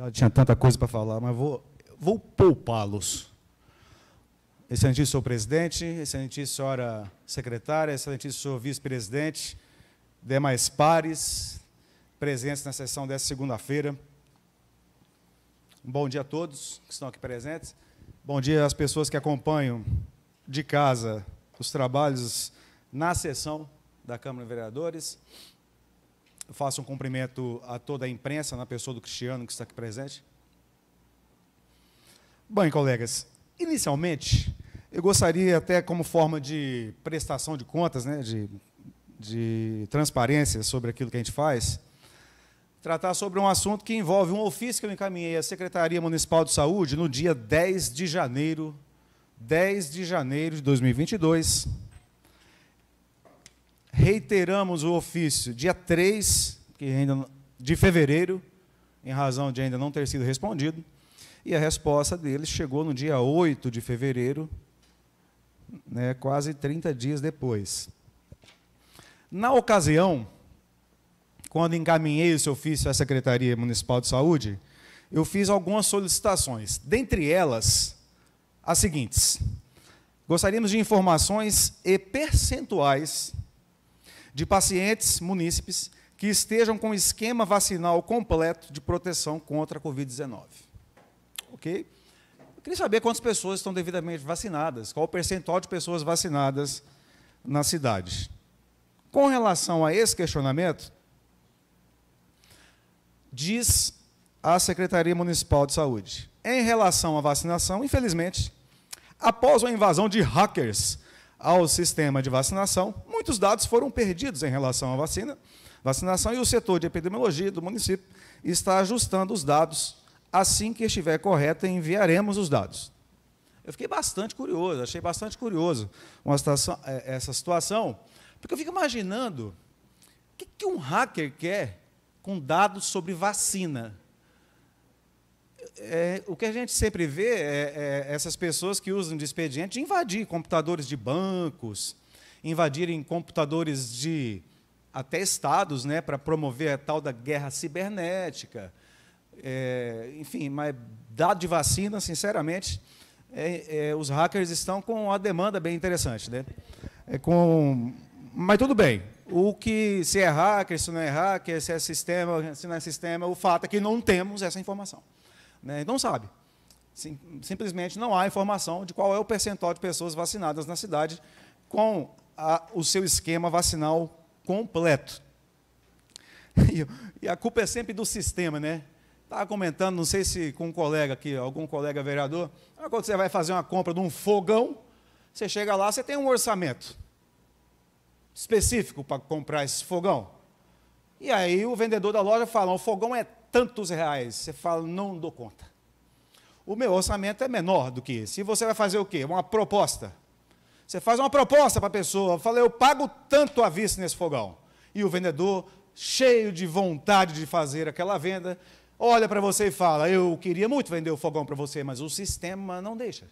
Eu tinha tanta coisa para falar, mas vou, vou poupá-los. Excelentíssimo senhor presidente, excelentíssima senhora secretária, excelentíssimo senhor vice-presidente, demais pares, presentes na sessão dessa segunda-feira. Um bom dia a todos que estão aqui presentes. Bom dia às pessoas que acompanham de casa os trabalhos na sessão da Câmara de Vereadores faço um cumprimento a toda a imprensa, na pessoa do Cristiano que está aqui presente. Bem, colegas, inicialmente eu gostaria até como forma de prestação de contas, né, de, de transparência sobre aquilo que a gente faz, tratar sobre um assunto que envolve um ofício que eu encaminhei à Secretaria Municipal de Saúde no dia 10 de janeiro, 10 de janeiro de 2022, reiteramos o ofício dia 3 que ainda, de fevereiro, em razão de ainda não ter sido respondido, e a resposta deles chegou no dia 8 de fevereiro, né, quase 30 dias depois. Na ocasião, quando encaminhei esse ofício à Secretaria Municipal de Saúde, eu fiz algumas solicitações, dentre elas as seguintes: gostaríamos de informações e percentuais de pacientes munícipes que estejam com esquema vacinal completo de proteção contra a Covid-19. Ok? Eu queria saber quantas pessoas estão devidamente vacinadas, qual o percentual de pessoas vacinadas na cidade. Com relação a esse questionamento, diz a Secretaria Municipal de Saúde. Em relação à vacinação, infelizmente, após a invasão de hackers ao sistema de vacinação, muitos dados foram perdidos em relação à vacina, vacinação e o setor de epidemiologia do município está ajustando os dados. Assim que estiver correto enviaremos os dados. Eu fiquei bastante curioso, achei bastante curioso situação, é, essa situação, porque eu fico imaginando o que um hacker quer com dados sobre vacina é, o que a gente sempre vê é, é, essas pessoas que usam de expediente invadir computadores de bancos, invadirem computadores de até estados, né, para promover a tal da guerra cibernética. É, enfim, mas dado de vacina, sinceramente, é, é, os hackers estão com uma demanda bem interessante, né? É com, mas tudo bem. O que se é hacker, se não é hacker, se é sistema, se não é sistema, o fato é que não temos essa informação. Né? Não sabe. Sim, simplesmente não há informação de qual é o percentual de pessoas vacinadas na cidade com a, o seu esquema vacinal completo. E, e a culpa é sempre do sistema, né? Estava comentando, não sei se com um colega aqui, algum colega vereador, quando você vai fazer uma compra de um fogão, você chega lá, você tem um orçamento específico para comprar esse fogão. E aí o vendedor da loja fala: o fogão é tantos reais. Você fala, não dou conta. O meu orçamento é menor do que esse. E você vai fazer o quê? Uma proposta. Você faz uma proposta para a pessoa, fala, eu pago tanto a vista nesse fogão. E o vendedor, cheio de vontade de fazer aquela venda, olha para você e fala, eu queria muito vender o fogão para você, mas o sistema não deixa.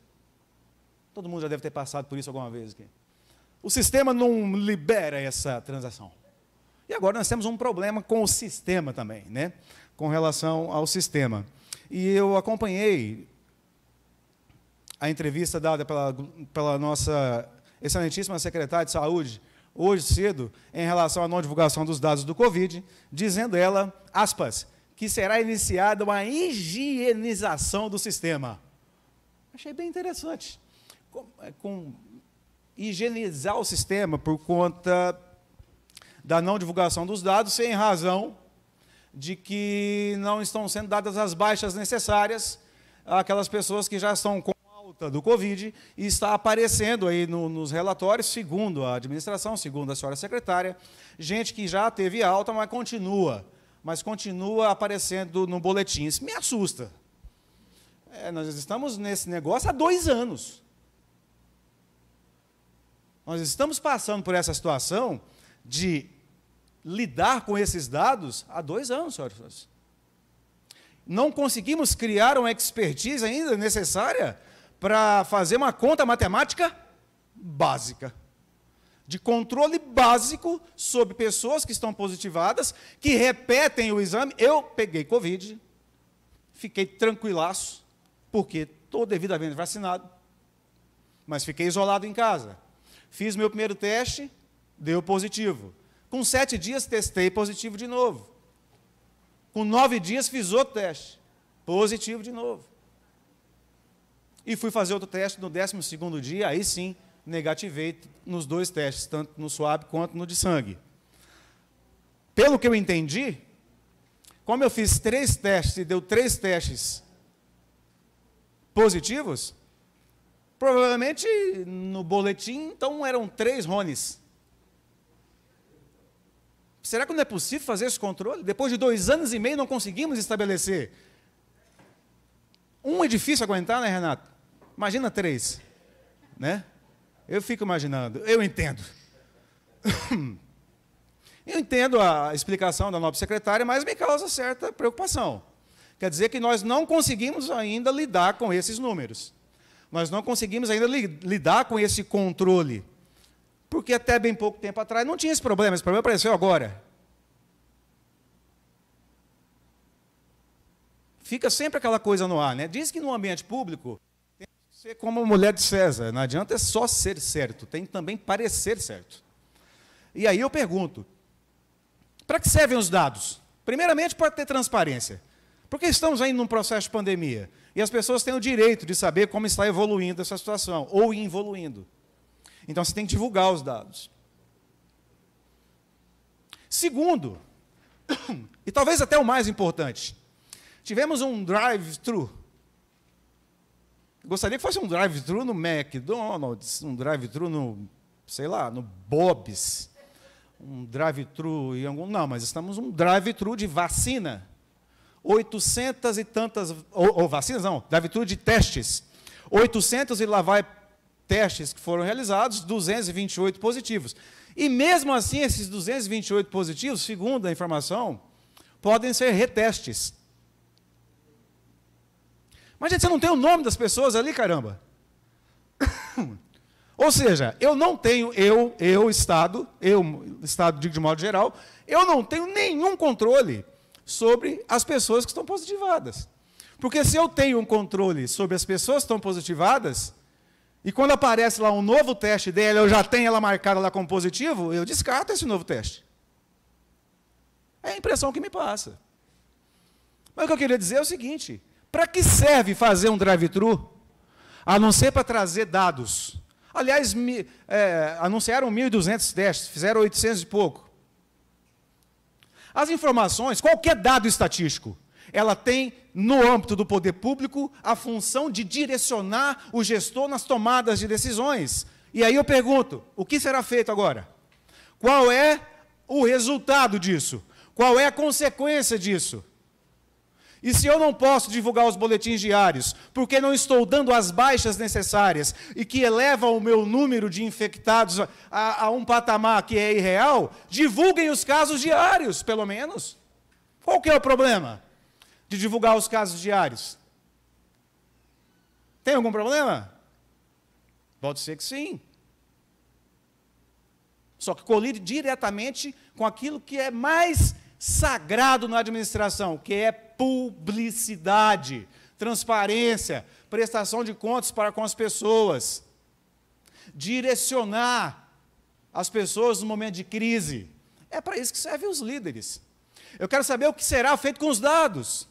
Todo mundo já deve ter passado por isso alguma vez aqui. O sistema não libera essa transação. E agora nós temos um problema com o sistema também, né? com relação ao sistema. E eu acompanhei a entrevista dada pela, pela nossa excelentíssima secretária de Saúde, hoje cedo, em relação à não divulgação dos dados do Covid, dizendo ela, aspas, que será iniciada uma higienização do sistema. Achei bem interessante. Com, é, com higienizar o sistema por conta da não divulgação dos dados, sem razão de que não estão sendo dadas as baixas necessárias àquelas pessoas que já estão com alta do Covid e está aparecendo aí no, nos relatórios, segundo a administração, segundo a senhora secretária, gente que já teve alta, mas continua, mas continua aparecendo no boletim. Isso me assusta. É, nós estamos nesse negócio há dois anos. Nós estamos passando por essa situação de lidar com esses dados há dois anos, senhoras Não conseguimos criar uma expertise ainda necessária para fazer uma conta matemática básica. De controle básico sobre pessoas que estão positivadas, que repetem o exame. Eu peguei Covid, fiquei tranquilaço, porque estou devidamente vacinado, mas fiquei isolado em casa. Fiz meu primeiro teste, deu positivo. Com sete dias, testei positivo de novo. Com nove dias, fiz outro teste. Positivo de novo. E fui fazer outro teste no décimo segundo dia, aí sim, negativei nos dois testes, tanto no swab quanto no de sangue. Pelo que eu entendi, como eu fiz três testes e deu três testes positivos, provavelmente no boletim, então eram três Rones. Será que não é possível fazer esse controle? Depois de dois anos e meio não conseguimos estabelecer. Um é difícil aguentar, né, Renato? Imagina três. Né? Eu fico imaginando, eu entendo. Eu entendo a explicação da nobre secretária, mas me causa certa preocupação. Quer dizer que nós não conseguimos ainda lidar com esses números. Nós não conseguimos ainda li lidar com esse controle. Porque até bem pouco tempo atrás não tinha esse problema, esse problema apareceu agora. Fica sempre aquela coisa no ar, né? Diz que no ambiente público tem que ser como a mulher de César, não adianta é só ser certo, tem que também parecer certo. E aí eu pergunto: para que servem os dados? Primeiramente, para ter transparência. Porque estamos ainda num processo de pandemia e as pessoas têm o direito de saber como está evoluindo essa situação ou involuindo. Então você tem que divulgar os dados. Segundo, e talvez até o mais importante, tivemos um drive-thru. Gostaria que fosse um drive-thru no McDonald's, um drive-thru no, sei lá, no Bob's, um drive-thru em algum. Não, mas estamos um drive-thru de vacina. 800 e tantas. Ou, ou vacinas, não, drive-thru de testes. 800 e lá vai testes que foram realizados, 228 positivos. E mesmo assim, esses 228 positivos, segundo a informação, podem ser retestes. Mas, gente, você não tem o nome das pessoas ali, caramba. Ou seja, eu não tenho, eu, eu, Estado, eu, Estado, digo de modo geral, eu não tenho nenhum controle sobre as pessoas que estão positivadas. Porque se eu tenho um controle sobre as pessoas que estão positivadas, e quando aparece lá um novo teste dela, eu já tenho ela marcada lá como positivo, eu descarto esse novo teste. É a impressão que me passa. Mas o que eu queria dizer é o seguinte: para que serve fazer um drive-thru? A não ser para trazer dados. Aliás, me, é, anunciaram 1.200 testes, fizeram 800 e pouco. As informações, qualquer dado estatístico, ela tem, no âmbito do poder público, a função de direcionar o gestor nas tomadas de decisões. E aí eu pergunto: o que será feito agora? Qual é o resultado disso? Qual é a consequência disso? E se eu não posso divulgar os boletins diários, porque não estou dando as baixas necessárias e que elevam o meu número de infectados a, a, um patamar que é irreal, divulguem os casos diários, pelo menos. Qual que é o problema? de divulgar os casos diários? Tem algum problema? Pode ser que sim. Só que colide diretamente com aquilo que é mais sagrado na administração, que é publicidade, transparência, prestação de contas para com as pessoas, direcionar as pessoas no momento de crise. É para isso que servem os líderes. Eu quero saber o que será feito com os dados.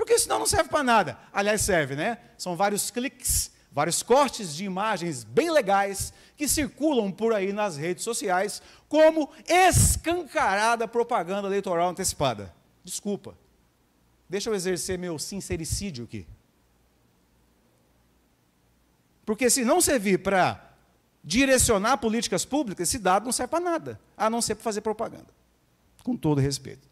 Porque senão não serve para nada. Aliás, serve, né? São vários cliques, vários cortes de imagens bem legais que circulam por aí nas redes sociais como escancarada propaganda eleitoral antecipada. Desculpa. Deixa eu exercer meu sincericídio aqui. Porque se não servir para direcionar políticas públicas, esse dado não serve para nada, a não ser para fazer propaganda. Com todo respeito.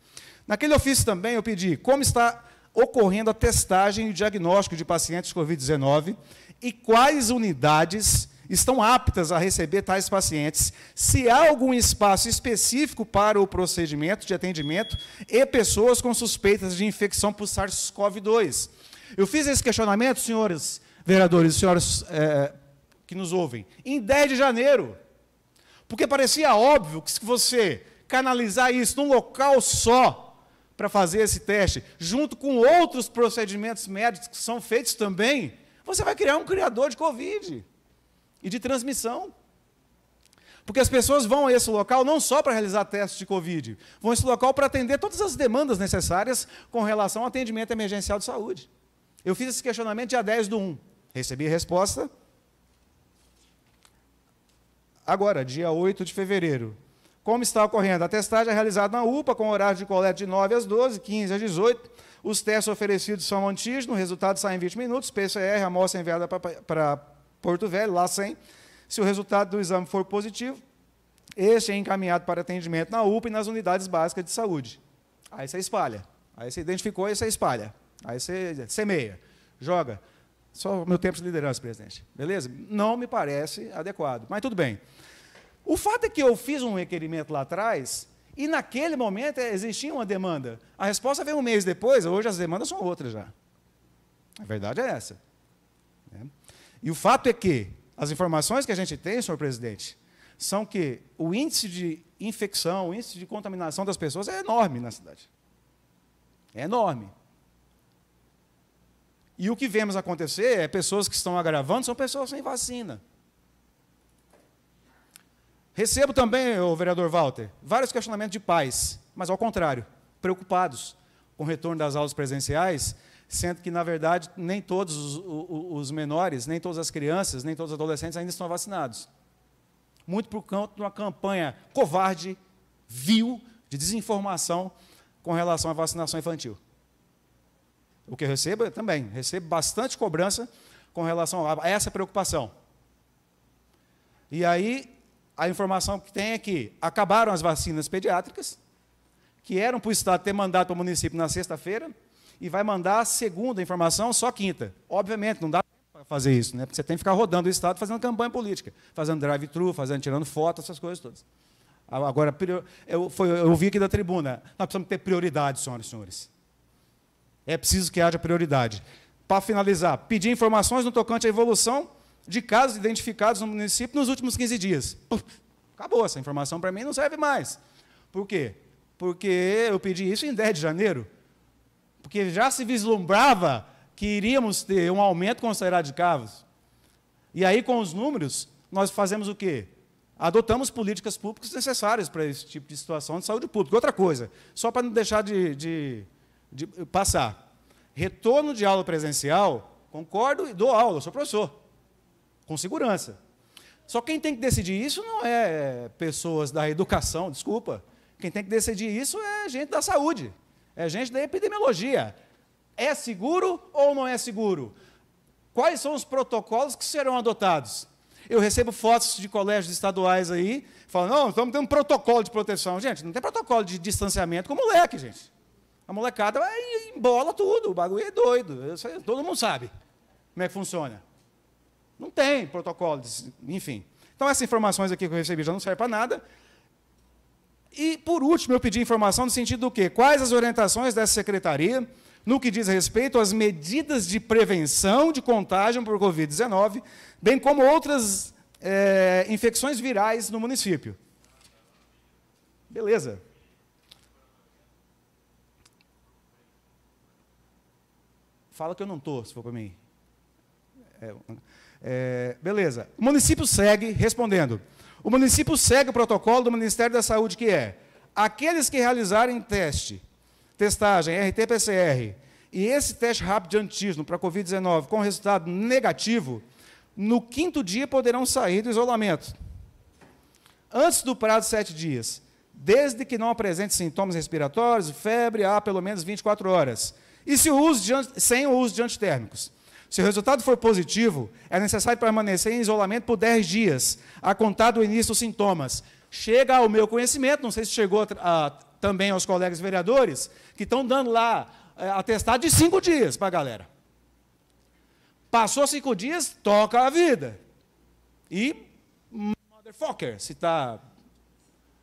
Naquele ofício também eu pedi como está ocorrendo a testagem e o diagnóstico de pacientes COVID-19 e quais unidades estão aptas a receber tais pacientes, se há algum espaço específico para o procedimento de atendimento e pessoas com suspeitas de infecção por SARS-CoV-2. Eu fiz esse questionamento, senhores vereadores e é, eh, que nos ouvem, em 10 de janeiro, porque parecia óbvio que se você canalizar isso num local só, para fazer esse teste, junto com outros procedimentos médicos que são feitos também, você vai criar um criador de Covid e de transmissão. Porque as pessoas vão a esse local não só para realizar testes de Covid, vão a esse local para atender todas as demandas necessárias com relação ao atendimento emergencial de saúde. Eu fiz esse questionamento dia 10 do 1. Recebi a resposta agora, dia 8 de fevereiro. Como está ocorrendo? A testagem é realizada na UPA, com horário de coleta de 9 às 12, 15 às 18. Os testes oferecidos são antígeno, o resultado sai em 20 minutos, PCR, amostra enviada para Porto Velho, lá 100. Se o resultado do exame for positivo, este é encaminhado para atendimento na UPA e nas unidades básicas de saúde. Aí você espalha. Aí você identificou, aí você espalha. Aí você semeia, joga. Só meu tempo de liderança, presidente. Beleza? Não me parece adequado, mas tudo bem. O fato é que eu fiz um requerimento lá atrás e naquele momento existia uma demanda. A resposta veio um mês depois, hoje as demandas são outras já. A verdade é essa. Né? E o fato é que as informações que a gente tem, senhor presidente, são que o índice de infecção, o índice de contaminação das pessoas é enorme na cidade. É enorme. E o que vemos acontecer é pessoas que estão agravando são pessoas sem vacina. Recebo também, o vereador Walter, vários questionamentos de pais, mas ao contrário, preocupados com o retorno das aulas presenciais, sendo que, na verdade, nem todos os, os menores, nem todas as crianças, nem todos os adolescentes ainda estão vacinados. Muito por conta de uma campanha covarde, vil, de desinformação com relação à vacinação infantil. O que eu recebo é também, recebo bastante cobrança com relação a essa preocupação. E aí a informação que tem é que acabaram as vacinas pediátricas, que eram para o Estado ter mandado para o município na sexta-feira, e vai mandar, a segunda informação, só quinta. Obviamente, não dá para fazer isso, né? porque você tem que ficar rodando o Estado fazendo campanha política, fazendo drive-thru, fazendo, tirando foto, essas coisas todas. Agora, eu, foi, eu vi aqui da tribuna, nós precisamos ter prioridade, senhoras e senhores. É preciso que haja prioridade. Para finalizar, pedir informações no tocante à evolução de casos identificados no município nos últimos 15 dias. Puf, acabou, essa informação para mim não serve mais. Por quê? Porque eu pedi isso em 10 de janeiro. Porque já se vislumbrava que iríamos ter um aumento considerado de casos. E aí, com os números, nós fazemos o quê? Adotamos políticas públicas necessárias para esse tipo de situação de saúde pública. Outra coisa, só para não deixar de, de, de passar. Retorno de aula presencial, concordo e dou aula, sou professor com segurança. Só quem tem que decidir isso não é, é pessoas da educação, desculpa. Quem tem que decidir isso é gente da saúde, é gente da epidemiologia. É seguro ou não é seguro? Quais são os protocolos que serão adotados? Eu recebo fotos de colégios estaduais aí, falando, não, estamos tendo um protocolo de proteção. Gente, não tem protocolo de distanciamento com moleque, gente. A molecada vai, embola tudo, o bagulho é doido. Todo mundo sabe como é que funciona. Não tem protocolos, enfim. Então, essas informações aqui que eu recebi já não servem para nada. E, por último, eu pedi informação no sentido do quê? Quais as orientações dessa secretaria no que diz respeito às medidas de prevenção de contágio por Covid-19, bem como outras é, infecções virais no município. Beleza. Fala que eu não estou, se for para mim é, é, beleza. O município segue respondendo. O município segue o protocolo do Ministério da Saúde, que é aqueles que realizarem teste, testagem RT-PCR, e esse teste rápido de antígeno para Covid-19 com resultado negativo, no quinto dia poderão sair do isolamento. Antes do prazo de sete dias, desde que não apresente sintomas respiratórios, febre há pelo menos 24 horas. E se o uso de, sem o uso de antitérmicos. Se o resultado for positivo, é necessário permanecer em isolamento por 10 dias, a contar do início dos sintomas. Chega ao meu conhecimento, não sei se chegou a, a, também aos colegas vereadores, que estão dando lá é, atestado de cinco dias para a galera. Passou cinco dias, toca a vida. E, motherfucker, se está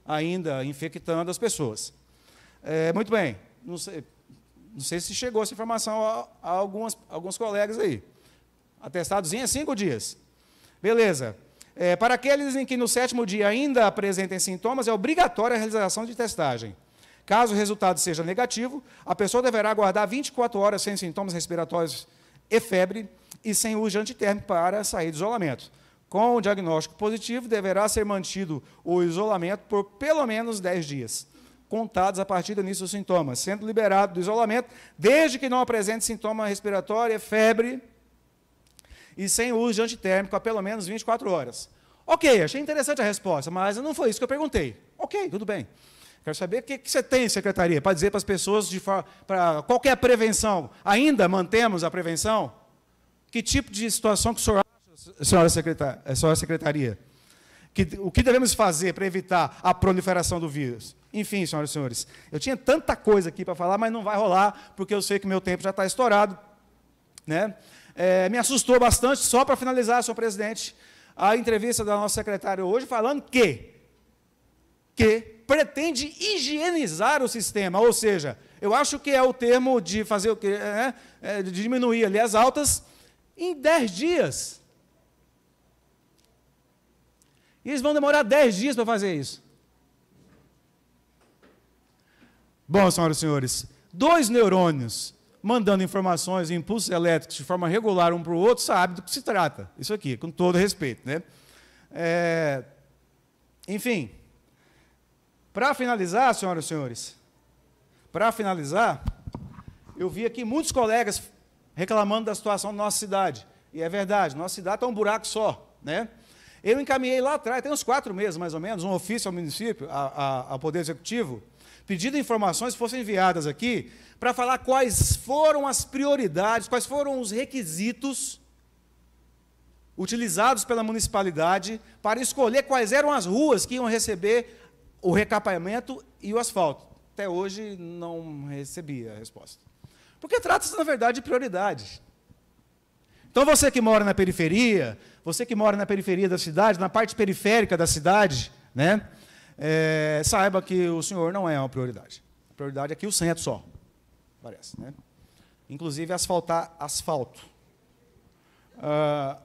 ainda infectando as pessoas. É, muito bem, não sei, não sei se chegou essa informação a, a algumas, alguns colegas aí. Atestadozinho é cinco dias. Beleza. É, para aqueles em que no sétimo dia ainda apresentem sintomas, é obrigatória a realização de testagem. Caso o resultado seja negativo, a pessoa deverá aguardar 24 horas sem sintomas respiratórios e febre e sem uso de antitérmico para sair do isolamento. Com o diagnóstico positivo, deverá ser mantido o isolamento por pelo menos 10 dias contados a partir do início dos sintomas, sendo liberado do isolamento, desde que não apresente sintoma respiratório, é febre e sem uso de antitérmico há pelo menos 24 horas. Ok, achei interessante a resposta, mas não foi isso que eu perguntei. Ok, tudo bem. Quero saber o que, você tem, secretaria, para dizer para as pessoas de para qualquer prevenção. Ainda mantemos a prevenção? Que tipo de situação que o senhor acha, senhora secretaria? Senhora secretaria? que, o que devemos fazer para evitar a proliferação do vírus? Enfim, senhoras e senhores, eu tinha tanta coisa aqui para falar, mas não vai rolar, porque eu sei que meu tempo já está estourado. Né? É, me assustou bastante, só para finalizar, senhor presidente, a entrevista da nossa secretária hoje, falando que, que pretende higienizar o sistema, ou seja, eu acho que é o termo de fazer o que? É, é, de diminuir ali as altas em 10 dias. E eles vão demorar 10 dias para fazer isso. Bom, senhoras e senhores, dois neurônios mandando informações e impulsos elétricos de forma regular um para o outro sabe do é que se trata. Isso aqui, com todo respeito. Né? É... Enfim, para finalizar, senhoras e senhores, para finalizar, eu vi aqui muitos colegas reclamando da situação da nossa cidade. E é verdade, nossa cidade está um buraco só. Né? Eu encaminhei lá atrás, tem uns quatro meses mais ou menos, um ofício ao município, ao Poder Executivo, pedindo informações que fossem enviadas aqui para falar quais foram as prioridades, quais foram os requisitos utilizados pela municipalidade para escolher quais eram as ruas que iam receber o recapamento e o asfalto. Até hoje não recebi a resposta. Porque trata-se, na verdade, de prioridade. Então você que mora na periferia, você que mora na periferia da cidade, na parte periférica da cidade, né? É, saiba que o senhor não é uma prioridade. A prioridade é aqui o centro só, parece, né? Inclusive asfaltar asfalto. Ah,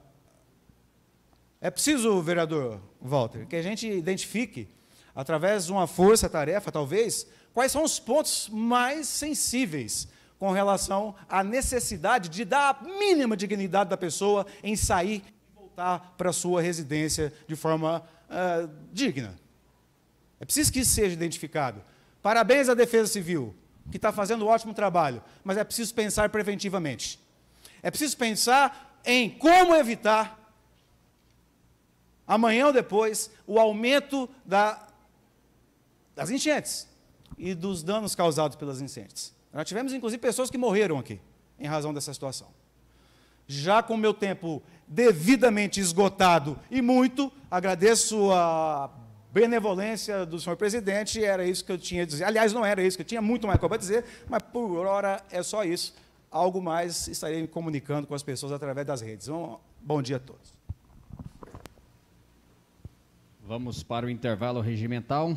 é preciso, vereador Walter, que a gente identifique, através de uma força-tarefa, talvez, quais são os pontos mais sensíveis com relação à necessidade de dar a mínima dignidade da pessoa em sair voltar para a sua residência de forma uh, digna. É preciso que isso seja identificado. Parabéns à Defesa Civil, que está fazendo um ótimo trabalho, mas é preciso pensar preventivamente. É preciso pensar em como evitar, amanhã ou depois, o aumento da, das enchentes e dos danos causados pelas enchentes. Nós tivemos, inclusive, pessoas que morreram aqui em razão dessa situação já com o meu tempo devidamente esgotado e muito, agradeço a benevolência do senhor presidente, era isso que eu tinha a dizer. Aliás, não era isso que eu tinha muito mais coisa para dizer, mas por hora é só isso. Algo mais estarei me comunicando com as pessoas através das redes. bom dia a todos. Vamos para o intervalo regimental.